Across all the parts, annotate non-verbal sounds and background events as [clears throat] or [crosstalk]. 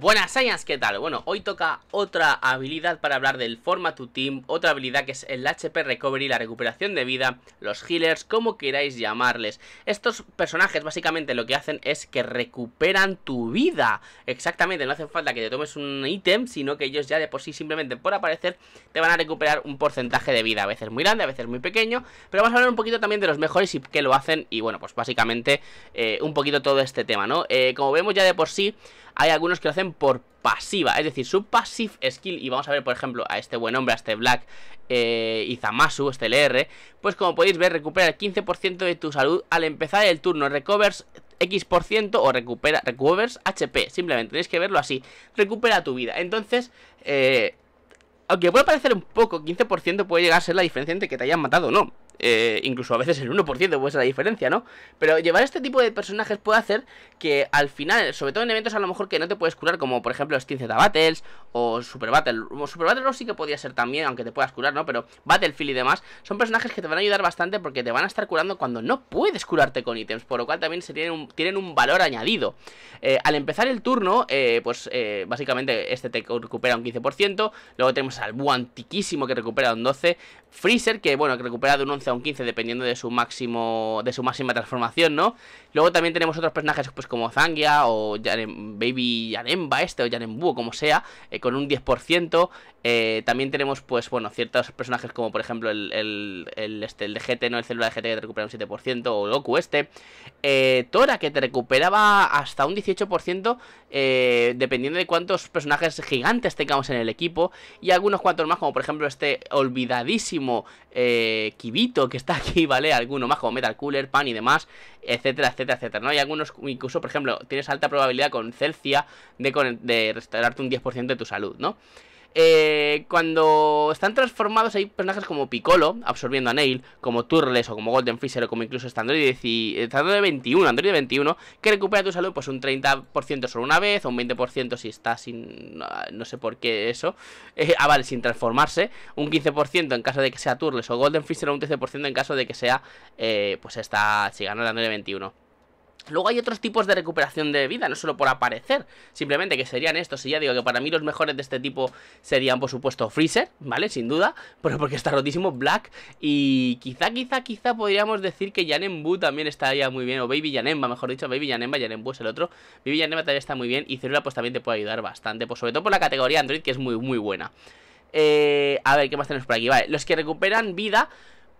Buenas señas ¿qué tal? Bueno, hoy toca otra habilidad para hablar del Forma to Team, otra habilidad que es el HP Recovery, la recuperación de vida, los healers, como queráis llamarles. Estos personajes básicamente lo que hacen es que recuperan tu vida. Exactamente, no hace falta que te tomes un ítem, sino que ellos ya de por sí simplemente por aparecer te van a recuperar un porcentaje de vida, a veces muy grande, a veces muy pequeño. Pero vamos a hablar un poquito también de los mejores y qué lo hacen y bueno, pues básicamente eh, un poquito todo este tema, ¿no? Eh, como vemos ya de por sí, hay algunos que lo hacen por pasiva, es decir, su passive skill, y vamos a ver por ejemplo a este buen hombre, a este Black eh, Izamasu, este LR, pues como podéis ver recupera el 15% de tu salud al empezar el turno, recovers X% o recupera, recovers HP, simplemente tenéis que verlo así, recupera tu vida, entonces... Eh, aunque puede parecer un poco, 15% puede llegar a ser la diferencia entre que te hayan matado o no. Eh, incluso a veces el 1% puede ser la diferencia, ¿no? Pero llevar este tipo de personajes puede hacer que al final, sobre todo en eventos a lo mejor que no te puedes curar, como por ejemplo los Z Battles o Super Battle, Super Battle sí que podría ser también, aunque te puedas curar, ¿no? Pero Battlefield y demás son personajes que te van a ayudar bastante porque te van a estar curando cuando no puedes curarte con ítems, por lo cual también tienen, un, valor añadido. Eh, al empezar el turno, eh, pues básicamente este te recupera un 15%, luego tenemos al Buu antiquísimo que recupera un 12%, Freezer que bueno, que recupera de un 11% a un 15 dependiendo de su máximo de su máxima transformación, ¿no? Luego también tenemos otros personajes pues como Zangia o Baby Yanemba este o Yanembu como sea, eh, con un 10%. Eh, también tenemos pues bueno, ciertos personajes como por ejemplo el, el, el, este, el de GT, ¿no? El celular de GT que te recupera un 7% o Goku este. Eh, Tora que te recuperaba hasta un 18% dependiendo de cuántos personajes gigantes tengamos en el equipo y algunos cuantos más como por ejemplo este olvidadísimo Kibit que está aquí, ¿vale? Alguno más como Metal Cooler, Pan y demás, etcétera, etcétera, etcétera, ¿no? Hay algunos, incluso, por ejemplo, tienes alta probabilidad con Celcia de, de restaurarte un 10% de tu salud, ¿no? eh, cuando están transformados hay personajes como Piccolo, absorbiendo a Nail, como Turles o como Golden Freezer o como incluso este Android, 21, este Android 21, que recupera tu salud pues un 30% solo una vez, o un 20% si está sin, no sé por qué eso, eh, ah vale, sin transformarse, un 15% en caso de que sea Turles o Golden Freezer o un 13% en caso de que sea eh, pues esta chica, gana Android 21. Luego hay otros tipos de recuperación de vida, no solo por aparecer, simplemente que serían estos. Y ya digo que para mí los mejores de este tipo serían, por supuesto, Freezer, ¿vale? Sin duda, [laughs] pero porque está rotísimo, Black. Y quizá, quizá, quizá podríamos decir que Yanembu también estaría muy bien, o Baby Yanemba, mejor dicho, Baby Yanemba, Yanembu es el otro. Baby Yanemba también está muy bien y Célula pues también te puede ayudar bastante, pues sobre todo por la categoría Android que es muy, muy buena. Eh, a ver, ¿qué más tenemos por aquí? Vale, los que recuperan vida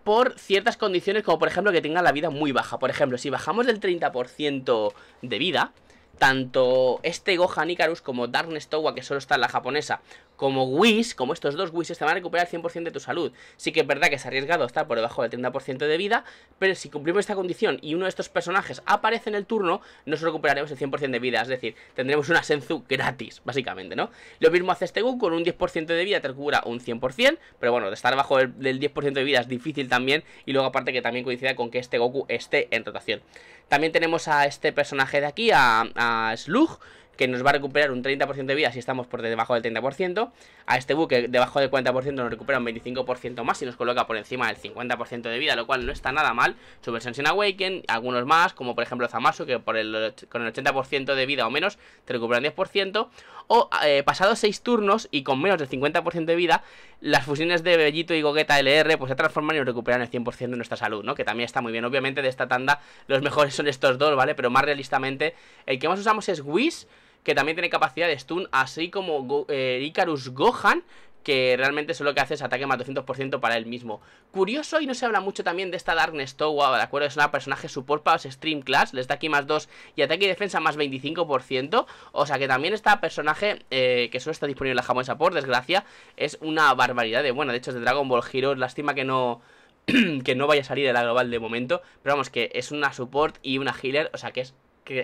por ciertas condiciones, como por ejemplo que tenga la vida muy baja. Por ejemplo, si bajamos del 30% de vida, tanto este Gohan Icarus como Darkness Towa, que solo está en la japonesa, como Whis, como estos dos Whis, te van a recuperar el 100% de tu salud. Sí que es verdad que es arriesgado estar por debajo del 30% de vida, pero si cumplimos esta condición y uno de estos personajes aparece en el turno, nos recuperaremos el 100% de vida, es decir, tendremos una Senzu gratis, básicamente, ¿no? Lo mismo hace este Goku, con un 10% de vida te recupera un 100%, pero bueno, de estar bajo del, del 10% de vida es difícil también, y luego aparte que también coincida con que este Goku esté en rotación. También tenemos a este personaje de aquí, a, Slug, que nos va a recuperar un 30% de vida si estamos por debajo del 30%. A este buque debajo del 40% nos recupera un 25% más si nos coloca por encima del 50% de vida, lo cual no está nada mal. Su versión sin Awaken, algunos más, como por ejemplo Zamasu, que con el 80% de vida o menos te recupera un 10%. O pasado eh, pasados 6 turnos y con menos del 50% de vida, las fusiones de Bellito y Gogueta LR pues se transforman y recuperan el 100% de nuestra salud, ¿no? Que también está muy bien. Obviamente de esta tanda los mejores son estos dos, ¿vale? Pero más realistamente el que más usamos es Whis, que también tiene capacidad de stun, así como eh, Icarus Gohan, que realmente solo que hace es ataque más 200% para él mismo. Curioso, y no se habla mucho también de esta Darkness wow ¿de acuerdo? Es una personaje support para los Stream Class, les da aquí más 2 y ataque y defensa más 25%, o sea que también esta personaje, eh, que solo está disponible en la japonesa por desgracia, es una barbaridad de bueno, de hecho es de Dragon Ball Heroes, lástima que no... [clears throat] que no vaya a salir de la global de momento, pero vamos, que es una support y una healer, o sea que es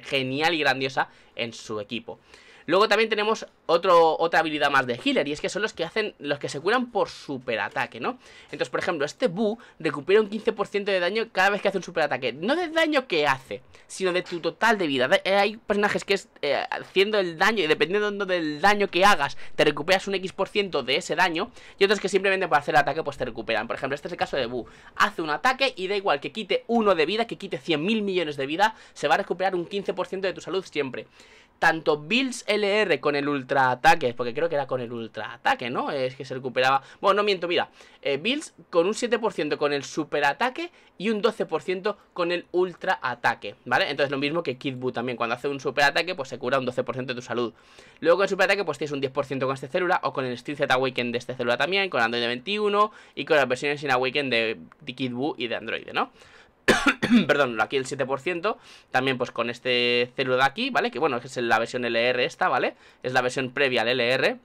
genial y grandiosa en su equipo. Luego también tenemos otra habilidad más de healer, y es que son los que hacen, los que se curan por superataque, ¿no? Entonces, por ejemplo, este Bu recupera un 15% de daño cada vez que hace un superataque. No del daño que hace, sino de tu total de vida. Eh, hay personajes que es eh, haciendo el daño, y dependiendo del daño que hagas, te recuperas un X% de ese daño, y otros que simplemente por hacer el ataque, pues te recuperan. Por ejemplo, este es el caso de Bu. Hace un ataque y da igual que quite uno de vida, que quite 100.000 millones de vida, se va a recuperar un 15% de tu salud siempre tanto Bills LR con el ultra ataque, porque creo que era con el ultra ataque, ¿no? Es que se recuperaba. Bueno, no miento, mira. Eh, Bills con un 7% con el super ataque y un 12% con el ultra ataque, ¿vale? Entonces lo mismo que Kid Buu también. Cuando hace un super ataque, pues se cura un 12% de tu salud. Luego con el super ataque, pues tienes un 10% con esta célula o con el Steel Z Awaken de esta célula también, con Android 21 y con las versiones sin Awaken de, de Kid Buu y de Android, ¿no? [clears throat] perdón, aquí el 7%, también pues con este celu de aquí, ¿vale? Que bueno, es la versión LR esta, ¿vale? Es la versión previa al LR,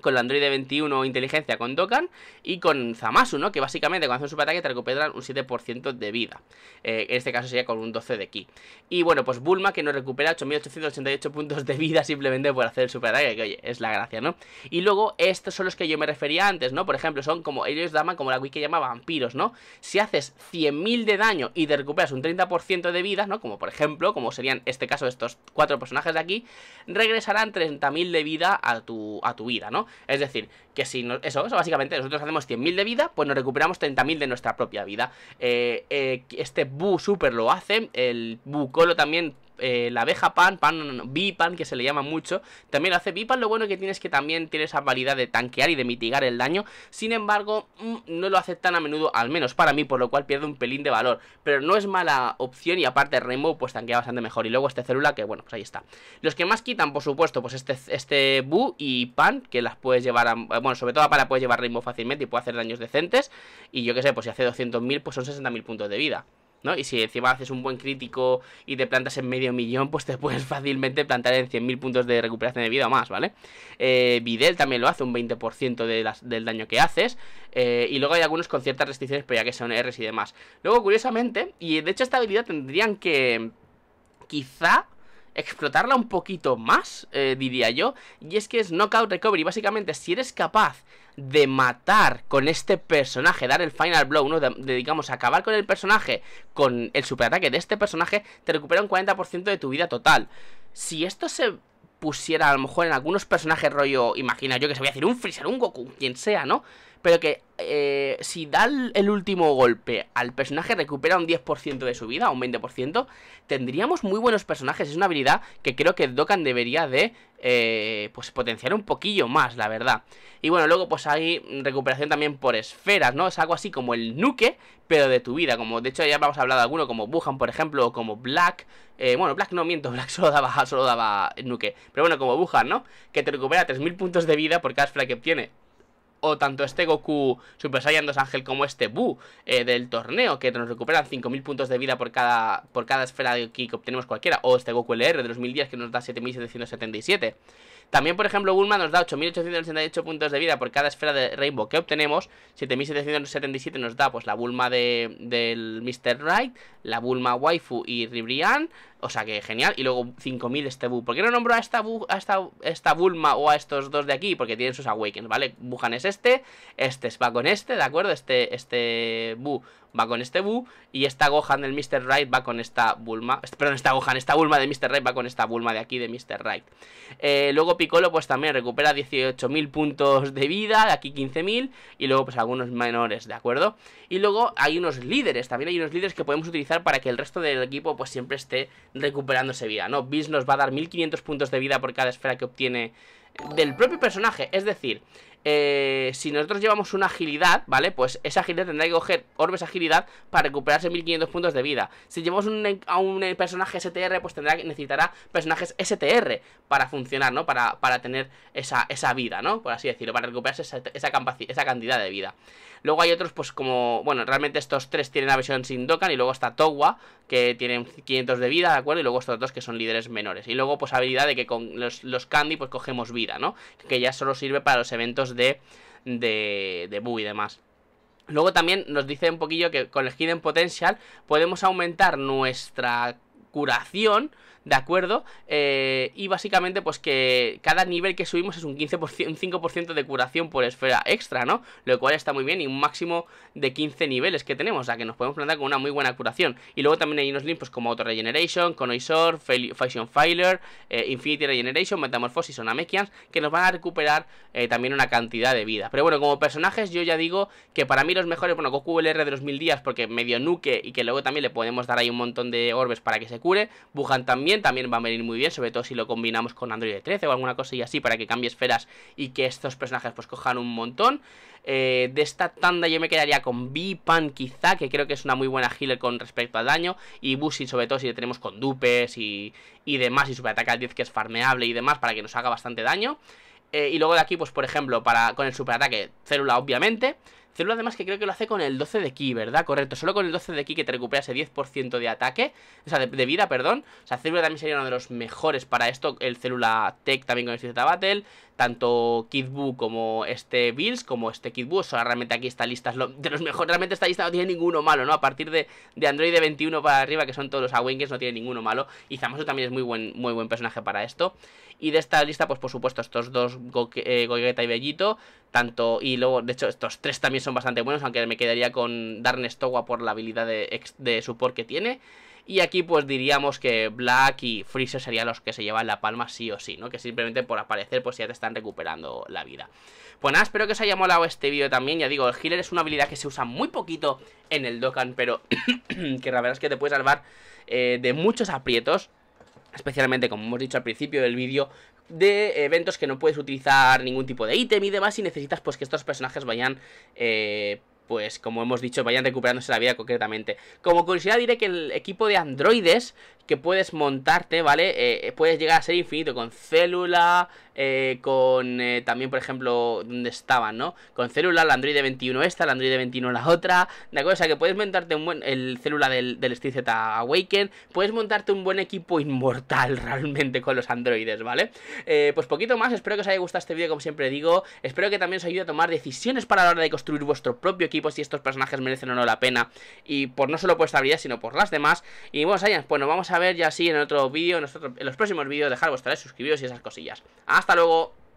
con la Android 21 inteligencia con Dokkan y con Zamasu, ¿no? Que básicamente cuando hace un superataque te recuperan un 7% de vida. Eh, en este caso sería con un 12 de ki. Y bueno, pues Bulma que nos recupera 8888 puntos de vida simplemente por hacer el superataque, que oye, es la gracia, ¿no? Y luego estos son los que yo me refería antes, ¿no? Por ejemplo, son como ellos Dama, como la Wii que llama vampiros, ¿no? Si haces 100.000 de daño y te recuperas un 30% de vida, ¿no? Como por ejemplo, como serían este caso estos cuatro personajes de aquí, regresarán 30.000 de vida a tu, a tu vida, ¿no? Es decir, que si no, eso, básicamente nosotros hacemos 100.000 de vida, pues nos recuperamos 30.000 de nuestra propia vida. Eh, eh, este Bu Super lo hace, el Bu Colo también eh, la abeja pan, pan bipan, que se le llama mucho, también hace bipan. Lo bueno que tiene es que también tiene esa validad de tanquear y de mitigar el daño. Sin embargo, mm, no lo aceptan a menudo, al menos para mí, por lo cual pierde un pelín de valor. Pero no es mala opción y aparte Rainbow pues tanquea bastante mejor. Y luego este célula que, bueno, pues ahí está. Los que más quitan, por supuesto, pues este, este Bu y Pan, que las puedes llevar, a, bueno, sobre todo para Pan puedes llevar Rainbow fácilmente y puede hacer daños decentes. Y yo que sé, pues si hace 200.000, pues son 60.000 puntos de vida. Y si encima haces un buen crítico y te plantas en medio millón, pues te puedes [laughs] fácilmente plantar en 100.000 puntos de recuperación de vida o más, ¿vale? Eh, Videl también lo hace, un 20% de las, del daño que haces. Eh, y luego hay algunos con ciertas restricciones, pero ya que son Rs y demás. Luego, curiosamente, y de hecho esta habilidad tendrían que quizá explotarla un poquito más, eh, diría yo. Y es que es Knockout Recovery. Básicamente, si eres capaz de matar con este personaje, dar el final blow, ¿no? De, digamos, acabar con el personaje, con el superataque de este personaje, te recupera un 40% de tu vida total. Si esto se pusiera a lo mejor en algunos personajes rollo, imagina yo que se voy a decir un Freezer, un Goku, quien sea, ¿no? pero que eh, si da el último golpe al personaje recupera un 10% de su vida, un 20%, tendríamos muy buenos personajes. Es una habilidad que creo que Dokkan debería de eh, pues potenciar un poquillo más, la verdad. Y bueno, luego pues hay recuperación también por esferas, ¿no? Es algo así como el nuque, pero de tu vida. Como de hecho ya hemos hablado de alguno, como Buhan por ejemplo, o como Black. Eh, bueno, Black no miento, [laughs] Black solo daba, solo daba nuque. Pero bueno, como Buhan ¿no? Que te recupera 3.000 puntos de vida por cada esfera que obtiene o tanto este Goku Super Saiyan 2 Ángel como este Buu eh, del torneo, que nos recuperan 5.000 puntos de vida por cada, por cada esfera de ki que obtenemos cualquiera, o este Goku LR de los 1000 días que nos da 7.777. También, por ejemplo, Bulma nos da 8.888 puntos de vida por cada esfera de Rainbow que obtenemos. 7.777 nos da pues la Bulma de, del Mr. Right, la Bulma Waifu y Ribrian. O sea que genial. Y luego 5.000 este Bu ¿Por qué no nombro a esta, Bu, a esta, Bulma o a estos dos de aquí? Porque tienen sus Awakens, ¿vale? Buhan es este, este va con este, ¿de acuerdo? Este, este Bu va con este Bu y esta Gohan del Mr. Right va con esta Bulma. Perdón, esta Gohan, esta Bulma de Mr. Right va con esta Bulma de aquí de Mr. Right. Eh, luego Piccolo pues también recupera 18.000 puntos de vida, de aquí 15.000 y luego pues algunos menores, ¿de acuerdo? Y luego hay unos líderes, también hay unos líderes que podemos utilizar para que el resto del equipo pues siempre esté recuperándose vida, ¿no? bis nos va a dar 1.500 puntos de vida por cada esfera que obtiene del propio personaje, es decir, eh, si nosotros llevamos una agilidad, ¿vale? Pues esa agilidad tendrá que coger orbes agilidad para recuperarse 1500 puntos de vida. Si llevamos a un personaje STR, pues tendrá que necesitará personajes STR para funcionar, ¿no? Para, tener esa, esa, vida, ¿no? Por así decirlo, para recuperarse esa, esa, cantidad de vida. Luego hay otros, pues como, bueno, realmente estos tres tienen la versión sin Dokkan y luego está Towa, que tienen 500 de vida, ¿de acuerdo? Y luego estos dos que son líderes menores. Y luego, pues habilidad de que con los, los Candy, pues cogemos vida, ¿no? Que ya solo sirve para los eventos de, de, y demás. Luego también nos dice un poquillo que con el Hidden Potential podemos aumentar nuestra curación ¿de acuerdo? Eh, y básicamente pues que cada nivel que subimos es un 15%, un 5% de curación por esfera extra, ¿no? Lo cual está muy bien y un máximo de 15 niveles que tenemos, o sea que nos podemos plantar con una muy buena curación. Y luego también hay unos limpos pues, como Auto Regeneration, Conoisor, Fashion Filer, eh, Infinity Regeneration, Metamorphosis o que nos van a recuperar eh, también una cantidad de vida. Pero bueno, como personajes yo ya digo que para mí los mejores, bueno, Goku LR de los mil días porque medio nuque y que luego también le podemos dar ahí un montón de orbes para que se cure, Bujan también, también va a venir muy bien, sobre todo si lo combinamos con Android 13 o alguna cosa y así para que cambie esferas y que estos personajes pues cojan un montón. Eh, de esta tanda yo me quedaría con Bipan quizá, que creo que es una muy buena healer con respecto al daño, y Busi sobre todo si le tenemos con dupes y, demás, y superataque al 10 que es farmeable y demás para que nos haga bastante daño. Eh, y luego de aquí, pues por ejemplo, para, con el superataque, célula obviamente, Célula además que creo que lo hace con el 12 de ki, ¿verdad? Correcto, solo con el 12 de ki que te recupera ese 10% de ataque, o sea, de, vida, perdón. O sea, Célula también sería uno de los mejores para esto, el Célula Tech también con el Z Battle, tanto Kid Buu como este Bills, como este Kid Buu, o sea, realmente aquí esta lista es de los mejores, realmente esta lista no tiene ninguno malo, ¿no? A partir de, de Android de 21 para arriba, que son todos los Awakens, no tiene ninguno malo, y Zamasu también es muy buen, muy buen personaje para esto. Y de esta lista, pues por supuesto, estos dos, eh, Gogeta y Bellito, tanto y luego de hecho estos tres también son bastante buenos aunque me quedaría con Darnes por la habilidad de, de support que tiene y aquí pues diríamos que Black y Freezer serían los que se llevan la palma sí o sí, ¿no? Que simplemente por aparecer pues ya te están recuperando la vida. Pues nada, espero que os haya molado este vídeo también. Ya digo, el healer es una habilidad que se usa muy poquito en el Dokkan, pero [coughs] que la verdad es que te puede salvar eh, de muchos aprietos especialmente como hemos dicho al principio del vídeo, de eventos que no puedes utilizar ningún tipo de ítem y demás y necesitas pues que estos personajes vayan... Eh, pues como hemos dicho, vayan recuperándose la vida concretamente. Como curiosidad diré que el equipo de androides que puedes montarte, ¿vale? Eh, eh, puedes llegar a ser infinito con célula, eh, con también, por ejemplo, donde estaban, ¿no? Con célula, el Android 21 esta, el Android 21 la otra, ¿de acuerdo? O sea, que puedes montarte un buen, el célula del, del Z Awaken, puedes montarte un buen equipo inmortal [laughs] realmente con los androides, ¿vale? pues poquito más, espero que os haya gustado este vídeo, como siempre digo, espero que también os ayude a tomar decisiones para la hora de construir vuestro propio equipo, si estos personajes merecen o no la pena, y por no solo por esta habilidad, sino por las demás, y bueno, allá, pues vamos a a ver ya así en otro vídeo, en, los próximos vídeos, dejar vuestras like, suscribiros y esas cosillas. ¡Hasta luego!